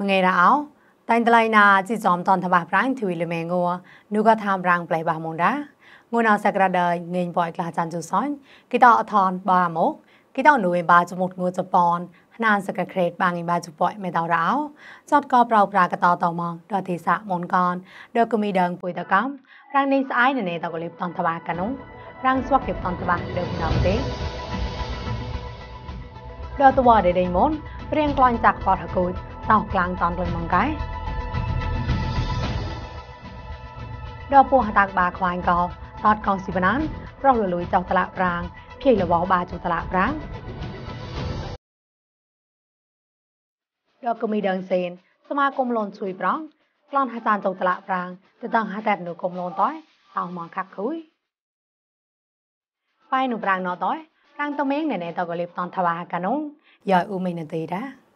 មងៃរោតែងតឡៃណាជីចំតនតបាប្រាំងទ្វីលមេងោនូកថាមរាំងប្លែបាមុនដាងូនអសក្រាដៃងេងបយក្លាចាន់ជូសាញ់គីតអថនបាមកគីតនូវេបាចមុតងូជប៉ុនណាន សកក្រេតបាងឯបាជប៉ុយមេតរោចតកប្រោប្រាកតតមកដតិសាមុនកនដកមីដងពុយតកម្មរាំងនេះស្អាយនៅនេតកលិបតនតបាកនុងរាំងស្វកលិបតនតបាដើមណងទេដល់តវ៉ាដេដេមុនព្រៀងក្លាញ់ចាក់បតហកូចតោះក្លាំងតនលឹងមកកែដល់ពោះតាក់បាខ្វាញ់កោតតកងស៊ីវណានប្រុសលលួយចោះតឡាក់ប្រាងភីលវោបាចោះតឡាក់ប្រាងដល់កុំីដងសេនសមាគមលនជួយប្រងក្លនហាចានចោះតឡាក់ប្រាងទៅតងហាតែនុគមលនតយតោះមកខាក់គួយប៉ៃនុប្រាងណតយប្រាងតមេងណែណែតកលេបតនថាវ៉ាកានុងយ៉ាអ៊ូមីណទេដា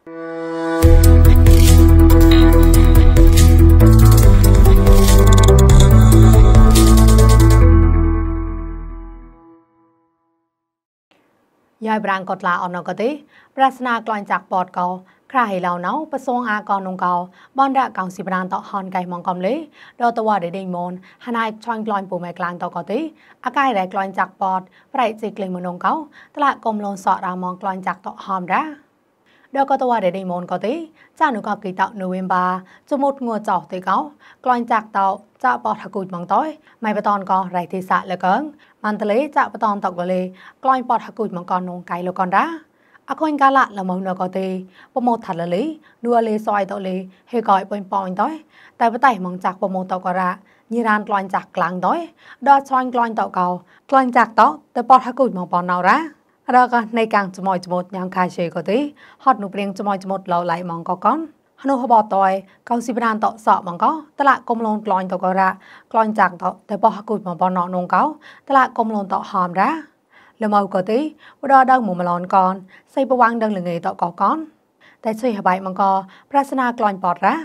យាយប្រាងកត់ឡាអនកទេប្រស្នាក្លាញ់ចាក់ពតកោក្រៃឡៅណៅប្រសងអាកោនងកោបនរកោសិប្រានតហនកៃម៉ងកំលេដតវ៉ាដេដេងមនហណៃឆ្លាញ់ក្លាញ់ពូមែក្លាញ់តកទេអកៃរ៉ៃក្លាញ់ចាក់ពតប្រៃសិក្លេងមនងកោតឡាកុំលនសក់រាមងក្លាញ់ចាក់តហមរ៉ាដល់ក៏តវ៉ាដែលដេម៉ុនក៏ទេចានុក៏គីតោនូវេមបាចមុតងួចោទេកោក្លាញ់ចាក់តោចាបោះថាគូចម៉ងតោម៉ៃបតនក៏រៃទេសាក់លកងម៉ាន់តលេចាបតនតកលេក្លាញ់បោះថាគូចម៉ងក៏នងកៃលកនដាអកូនកាលាលមនក៏ទេប្រម៉ូថាលលេនួលេសយតលេហេកឲ្យបងបងតោតែបតៃម៉ងចាក់ប្រម៉ូតក៏រ៉ាញីរានក្លាញ់ចាក់ក្លាំងតោដល់ឆ្លាញ់ក្លាញ់តកោក្លាញ់ចាក់តោតែបោះថាគូចម៉ងបនណៅរ៉ារកនៃកាងចមយចមត់ញ៉ាងខាជេក៏ទេហត់នោះព្រៀងចមយចមត់លោឡៃម៉ងក៏កនហនុហបតយកោសិប្រានតសក់ម៉ងក៏តឡាកុំលូនក្លាញ់តក៏រ៉ាក្លាញ់ចាក់តតែបោះគូចមកបណោនងកោតឡាកុំលូនតហមរ៉ាលមៅក៏ទេបដដងមមឡនកនសៃបវាងដឹងលងេតក៏កនតែជួយហបៃម៉ងក៏ប្រាសនាក្លាញ់បតរ៉ា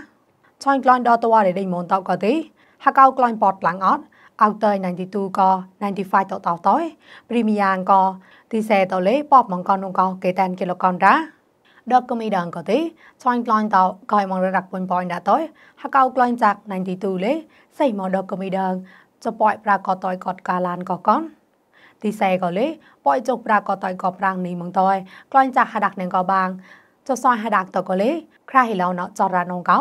ឆាញ់ក្លាញ់ដល់តវ៉ាដែលដេញមនតក៏ទេហកោក្លាញ់បតឡើងអត់ outer 92ក៏95តតតឯ premium ក៏ទីសេតលេប៉បមកកនងកគេតានគីឡូកនរ៉ាដកកមីដងក៏ទេចាញ់ក្លាញ់តកហើយមករដាក់ពុញពុញដាក់តយហកៅក្លាញ់ចាក់92លេសៃមកដកកមីដងចប៉យប្រាកតយកតកាឡានក៏កនទីសេក៏លេប៉យចុកប្រាកតយក៏ប្រាំងនេះមកតយក្លាញ់ចាក់ហដាក់នឹងក៏បាងចសហដាក់តកលេក្រៃឡោណចរណងកោ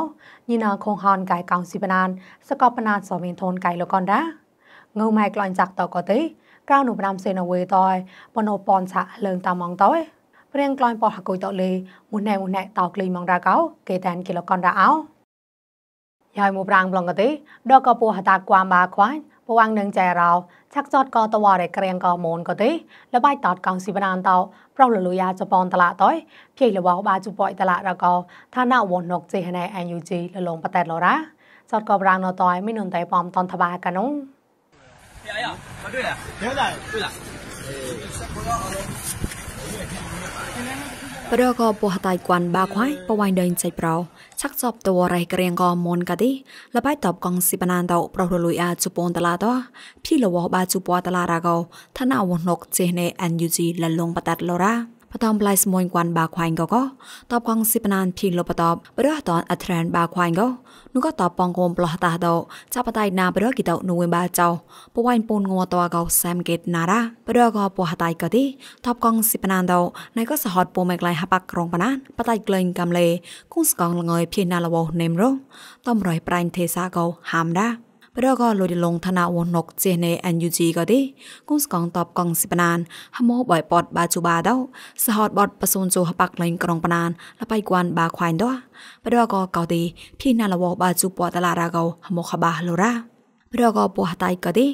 ញីណាខងហនកៃកងស៊ីបណានសកបណានសមានធនកៃលកនដាងើម៉ែក្លាញ់ចាក់តក៏ទេកៅនុប្រាំសេនអវេតយបណូបនឆាលើងតាមងតយព្រៀងក្លាញ់ប៉ះកុយតលេមុនណែមុនណែតក្លីមងរកោគេតានគីឡកនរអោយាយមូប្រាំងប្លងកទេដកកពោហតាគួមបាខ្វាញ់ពវងនឹងចៃរោឆាក់ចតក៏តវរែក្រៀងក៏មូនកទេលបាយតតកងស៊ីបណានតោប្រោលលូយ៉ាជប៉ុនតឡាតយភ័យលវបាជប៉ុយតឡារកោឋានៈវណុកចេហណែអេនយូជីលលងបតែតលរ៉ាចតក៏ប្រាំងណតយមិននន្តែប៉មតនតបាកណង哎呀，啊对了，对了，ប្រកបពោះតៃគួនបាខ្វាយបវៃដេញចិត្តប្រោឆាក់សបតវរៃក្រៀងក៏មុនកាទីលបៃតបកងស៊ីបណានតោប្រោរលុយអាជប៉ុនតឡាតោភីលវោបាជប៉ុតឡារាកោឋានអវណុកចេណេអានយូជីលលងបតាត់លរ៉ាបតំប្លៃស្មងគួនបាខ្វាញ់ក៏ក៏តបកងស៊ីបណានភីលបតបប្រះតនអត្រែនបាខ្វាញ់ក៏នោះក៏តបបងគំប្លោះតាដោចាប់បតៃណាប្រះគីតោនួយបាចោពួយពូនងัวតកោសាមកេតណារ៉ាប្រះក៏ពោះតៃក៏ទីតបកងស៊ីបណានដោណៃក៏សហតពូមេក្លៃហបាក់ក្រងបណាន បតៃក្លែងកំលេគូស្កងលងយភីណាលវោនេមរងតំរយប្រៃទេសាកោហាមដាបរកលុយលងធនាវណុកជាណេ NUG ក៏ទេគងស្កងតបកងសិបណានហមោបយពតបាជូបាដោសហតបតបសូនជូហបាក់លេងក្រុងបណានលបៃគួនបាខ្វាញ់ដោបរកកោទេភីណាលវបាជូពតឡារាកោហមោខបាលូរ៉ារកពោះតៃក៏ទេល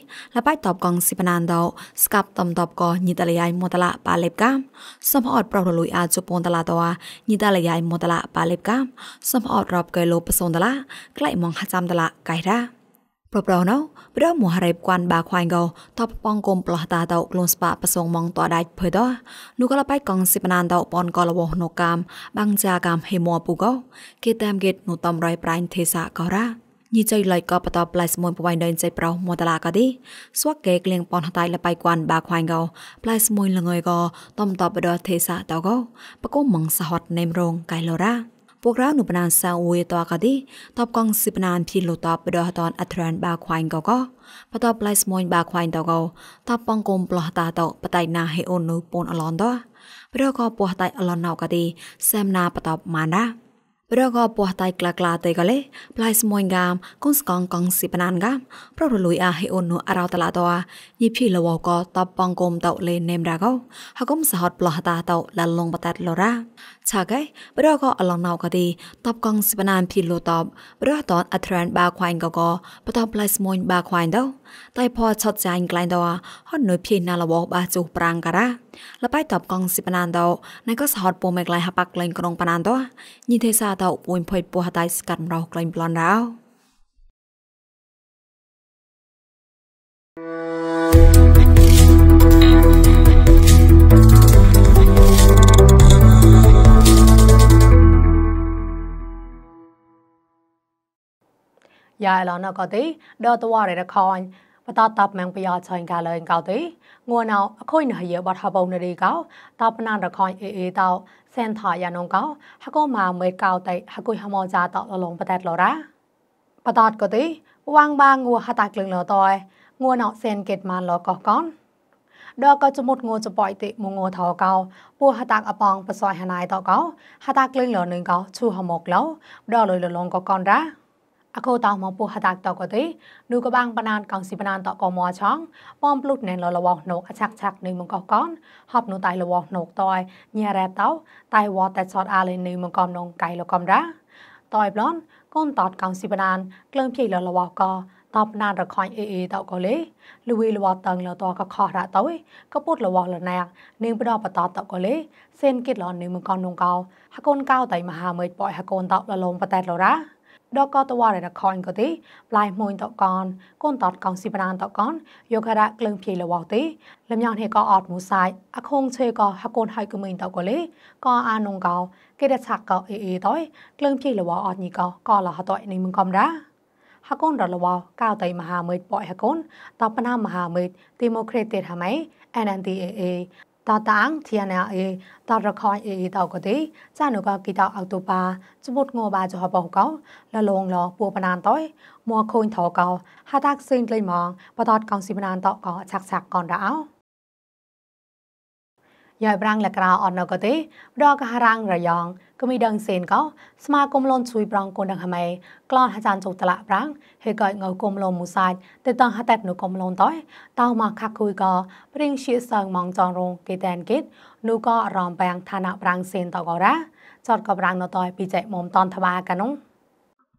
បាយតបកងស៊ីបណានដោស្កាប់តំតបក៏ញីតលយាយមតឡាប៉ាលេបកាមសំអត់ប្រោលលុយអាចជប៉ុនតឡាតោញីតលយាយមតឡាប៉ាលេបកាមសំអត់រອບកែលោបសូនតឡាក្លៃមងហចាំតឡាកៃរ៉ាប្រប្រណោប្រមហរេបគាន់បាខ្វាញ់កោតបបងគុំប្លោះតាតោខ្លួនស្បាប្រសងមងតដាច់ភើតោនោះក៏លបៃកងសិបណានតោបនកលវោណូកាមបាំងចាកាមហេមោពូកោគេតាមគេតនោះតំរៃប្រាញ់ទេសាកោរ៉ាញីចៃឡៃក៏បតបផ្លៃស្មួយប្រវៃដេញចៃប្រោមតឡាក៏ទីស្វកកេក្លៀងប៉ុនតៃលបៃគាន់បាខ្វាញ់កោផ្លៃស្មួយលងើយក៏តំតបដរទេសាតោកោបកុំមងសហតនេមរងកៃឡរ៉ាពូក្រៅនុបណានសាវយតកទីតបកងសិបណានភីលតបបដោះតនអត្រានបាខ្វាញ់កកបតបឡៃស្មយបាខ្វាញ់តកតបបងគុំប្លោះតាតបតៃណាហេអូននុពូនអឡនតប្រកពោះតៃអឡនណៅកទីសែមណា បតបម៉ាណារកពោះតៃក្លាក្លាតេកលេប្លៃស្មយងាមកុនស្កងកងសិបណានងាមប្ររលុយអាហេអូននូអរោតឡាតោញីភីលវក តបបងគុំតលេនេមរាកោហកុំសហតប្លោះតាតលលងបតាតលរ៉ាឆាកែប្រកអឡងណៅកទីតបកងសិបណានភីលូតបប្រតនអត្រានបាខ្វាញ់កកបតប្លៃស្មួយ បាខ្វាញ់ដោតៃផោឆតចាញ់ក្លែងដោហត់នុយភីណាលវបាចុះប្រាំងការ៉ាលបៃតបកងសិបណានដោណៃក៏សហតពូមេក្លៃហបាក់ក្លែងក្រុងបណានដោញីទេសាតោពួយភុយពោះតៃស្កាត់រោក្លែងប្លន់រោយ៉ាឡណកទីដតវ៉ារេរខនបតតបម៉ងពីអឆៃកាលេងកោទីងួនអោអខុយណយបតហបងនរីកោតបណានរខនអេអេតោសែនថាយ៉ានងកោហកម៉ាមេកោតៃហកុយហមោចាតលលងបតតលរ៉ាបតតកទីវងបាងួហតាក្លឹងលតយងួនអោសែនគេតម៉ានលកោកោដកចមុតងូចបៃតិមងូថោកោពូហតាក់អបងបសយហណៃតកោហតាក់លឹងលនឹងកោឈូហមកលោដលលលងកកនរ៉ាအခုတောင်မပိုဟတာတော့ကတဲ့နူကဘန်ပနန်ကောင်စီပနန်တော့ကမောချောင်းပอมပလုတ်နေလလဝနှုတ်အချက်ချက်နေမကောက်ကွန်ဟပ်နူတိုင်လဝနှုတ်တော့ညရတော့တိုင်ဝတ်တက်ချော့အားလေးနေမကောက်နုံไก่လကောက်ဒါต่อยบลอนก้นตอดกองสิบนานเกลื่อนพี่ลละวอกอตอบนานระคอยเอเอตอกเลยลุยละวอตังละตอก็ขอระตอยก็ปุดละวอละแนกนึงปดอปตอตอกเลยเส้นกิดลอนนึงมึงกอนนงเกาหากนเกาไตมหาเมยปอยหากนตอกละลมปะแตดละระដកតវ៉ារណខនកទីប្លៃមួយតកនកូនតតកងស៊ីបណានតកនយករៈក្លឹងភីលវទីលំញ៉ានហេកអត់មូសាយអខុងឆេកហកូនហើយកមីនតកលេកអានងកោគេដឆាក់កោអេអេតយក្លឹងភីលវអត់ញីកោកលហតយនេះមងកំរាហកូនរលវកៅតៃមហាមេតប៉ហកូន តបណាមហាមេតទីម៉ូក្រេតេតហមៃ NNDAA တာတန်တီယနာအေတာရခိုင်အေတောက်ကတိကျနုကကီတောက်အောက်တိုပါစမုတ်ငောပါကြောဘောက်ကောင်လလုံလောပူပနန်တော့မောခုန်ထောကောင်ဟာတက်စင်းလိမ္မောင်ပဒတ်ကောင်စီပနန်တော့ကောင်အချက်ချက်ကောင်တာအောင်យប្រាំងលក្រៅអត់ណកទេរកហរាំងរយងគមីដឹងសេនក៏ស្មាគមលនជួយប្រងគនដឹងហមៃក្លនអាចារ្យចុតលៈប្រាំងហេកងគមលមូសាច់ទៅតងហតែនុគមលនតើតោមកខាក់គួយក៏ព្រិងជាសងម៉ងចងរងគេតែនគេតនោះក៏រំបាំងឋានៈប្រាំងសេនតក៏រ៉ាចតក៏ប្រាំងណតើពីចែកមុំតនថ្បាកានុង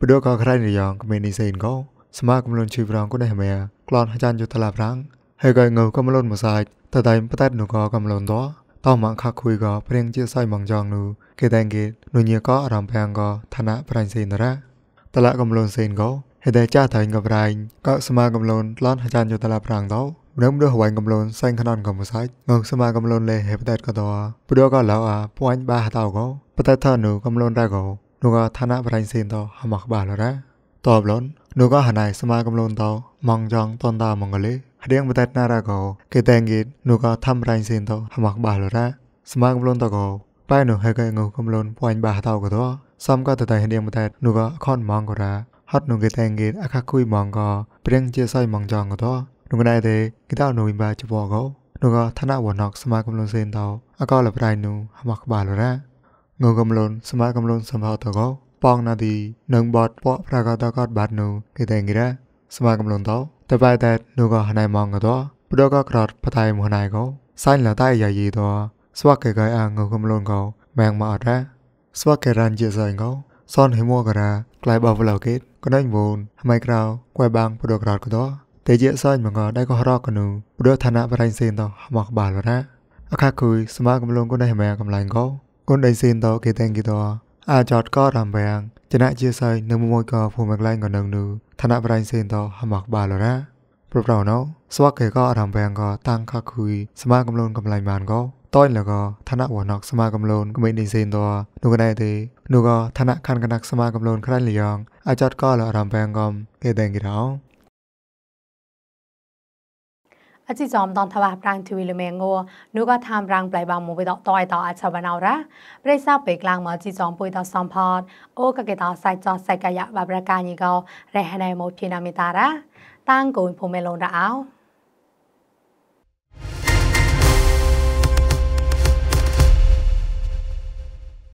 ព្រោះក៏ក្រៃរយងគមីនេះសេនក៏ស្មាគមលនជួយប្រងគនដឹងហមៃក្លនអាចារ្យចុតលៈប្រាំងហេកងគមលមូសាច់តតែបតែនុក៏គមលនតើតោះមកខខួយក៏ព្រៀងជាសៃបងចងនោះគេតែងគេនោះញាក៏រំផាំងក៏ឋានៈប្រាញ់សេនរៈតលៈកំលូនសេនក៏ហេតែចាតែងកប្រាញ់ក៏ស្មាកំលូនឡនអាចារ្យយតលាប្រាំងទៅរឹមដូចហវៃកំលូនសែងខ្ននកំសាច់ងស្មាកំលូនលេហេបតែក៏តព្រោះក៏ឡៅអាពួនបាតៅក៏បតថានោះកំលូនដែរក៏នោះក៏ឋានៈប្រាញ់សេនទៅហមកបាលរ៉ាតបលននោះក៏ហណៃស្មាកំលូនទៅម៉ងចងតនតាម៉ងកលេ hadiang batat nara go ketang git nuka tham rain sin to hamak ba lo ra smang blon to go pai no hega ngo kom lon point ba tao go to sam ka ta tai hadiang batat nuka khon mang go ra hot nu ketang git akha kui mang go preng che sai mang jong go to nu ngai de kita no ba che bo go នោះឋានៈវណ្ណកសមាគមលនសេនតោអកលប្រៃនោះហមកបាលរ៉ាងងកំលនសមាគមលនសម្ផោតកោបងណាទីនឹងបតពប្រកតកតបាត់នោះគេតែងរ៉ាសមាគមលនតោតបតែនោះក៏ណៃម៉ងក៏ព្រោះក៏ក្រត់បតៃមួយណៃក៏សៃលតៃយាយីតស្វកេកៃអាងគុំលូនក៏ម៉ែងមកអត់ដែរស្វកេរានជាសៃក៏សនហេមួក៏រាក្លាយបបឡោកេតក៏ណៃវូនហ្មៃក្រៅក្វែបាំងព្រោះក្រត់ក៏តែជាសៃមកក៏ដែរក៏រកក៏នោះព្រោះឋានៈបរិញ្ញសេនតមកបាលរ៉ាអខាគួយសមាគមលងគុនដៃម៉ែកំឡាញ់កោគុនដៃសេនតគេតែងគេតអាចតក៏រំបែងចណៈជាសៃនៅមួយកោភូមិកឡាញ់ក៏នឹងនូឋានៈបរៃសេនតហមកបាលរ៉ាប្រប្រណោស្វកេកអរំបែងកតាំងខខុយស្មាកំលូនកំឡៃម៉ានកោតើលកឋានៈវណកស្មាកំលូនក្មេងនេះសេនតនោះកណៃទេនោះកឋានៈខានកណកស្មាកំលូនក្រៃលីយ៉ងអាចតកលអរំបែងកំគេដែងគេរោอาจจอมตอนทวารางทวิลเมงโวนูก็ทำรางปลายบางมุไปต่อต่อยต่ออาชาวนาระไระเศร้าเปกลางมาจีจอมปุยต่อซอมพอดโอกะเกต่อใส่จอดใส่กายะบาประการยีเกาแรงในมทพินามิตาระตั้งกุนภูเมลงระเอา